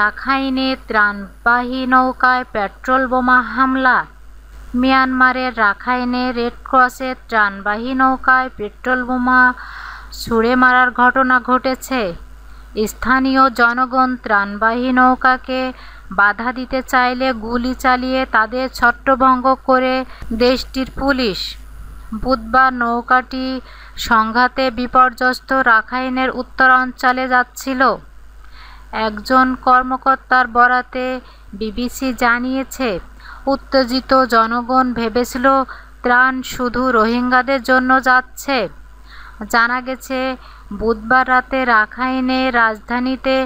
রাখাইনে ত্রাণবাহী নৌকায় পেট্রোল বোমা হামলা মিয়ানমারের রাখাইনে রেডক্রসের ত্রাণবাহী নৌকায় পেট্রোল বোমা ছুড়ে মারার ঘটনা ঘটেছে স্থানীয় জনগণ ত্রাণবাহী নৌকাকে বাধা দিতে চাইলে গুলি চালিয়ে তাদের ছত্রভঙ্গ করে দেশটির পুলিশ বুধবার নৌকাটি সংঘাতে বিপর্যস্ত রাখাইনের উত্তরাঞ্চলে যাচ্ছিল একজন কর্মকর্তার বরাতে বিবিসি জানিয়েছে উত্তেজিত জনগণ ভেবেছিল ত্রাণ শুধু রোহিঙ্গাদের জন্য যাচ্ছে জানা গেছে বুধবার রাতে রাখাইনে রাজধানীতে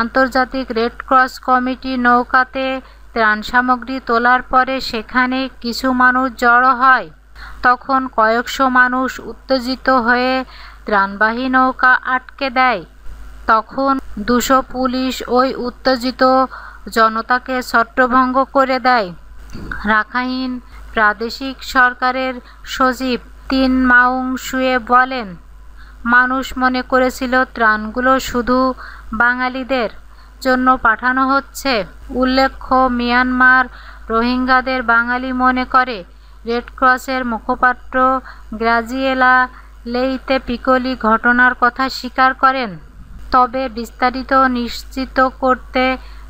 আন্তর্জাতিক রেডক্রস কমিটি নৌকাতে ত্রাণ সামগ্রী তোলার পরে সেখানে কিছু মানুষ জড়ো হয় তখন কয়েকশো মানুষ উত্তেজিত হয়ে ত্রাণবাহী নৌকা আটকে দেয় তখন দুশো পুলিশ ওই উত্তেজিত জনতাকে ছত্রভঙ্গ করে দেয় রাখাইন প্রাদেশিক সরকারের সচিব তিন মাউং শুয়ে বলেন মানুষ মনে করেছিল ত্রাণগুলো শুধু বাঙালিদের জন্য পাঠানো হচ্ছে উল্লেখ্য মিয়ানমার রোহিঙ্গাদের বাঙালি মনে করে রেডক্রসের মুখপাত্র গ্রাজিয়েলা লেইতে পিকলি ঘটনার কথা স্বীকার করেন তবে বিস্তারিত নিশ্চিত করতে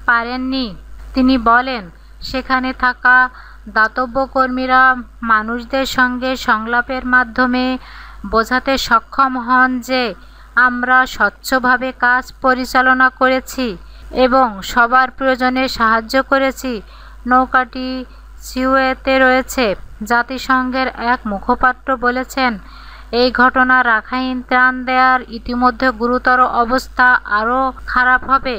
পারেননি তিনি বলেন সেখানে থাকা দাতব্য কর্মীরা মানুষদের সঙ্গে সংলাপের মাধ্যমে বোঝাতে সক্ষম হন যে আমরা স্বচ্ছভাবে কাজ পরিচালনা করেছি এবং সবার প্রয়োজনে সাহায্য করেছি নৌকাটি সিউয়েতে রয়েছে জাতিসংঘের এক মুখপাত্র বলেছেন এই ঘটনা রাখাইন ত্রাণ দেয়ার ইতিমধ্যে গুরুতর অবস্থা আরও খারাপ হবে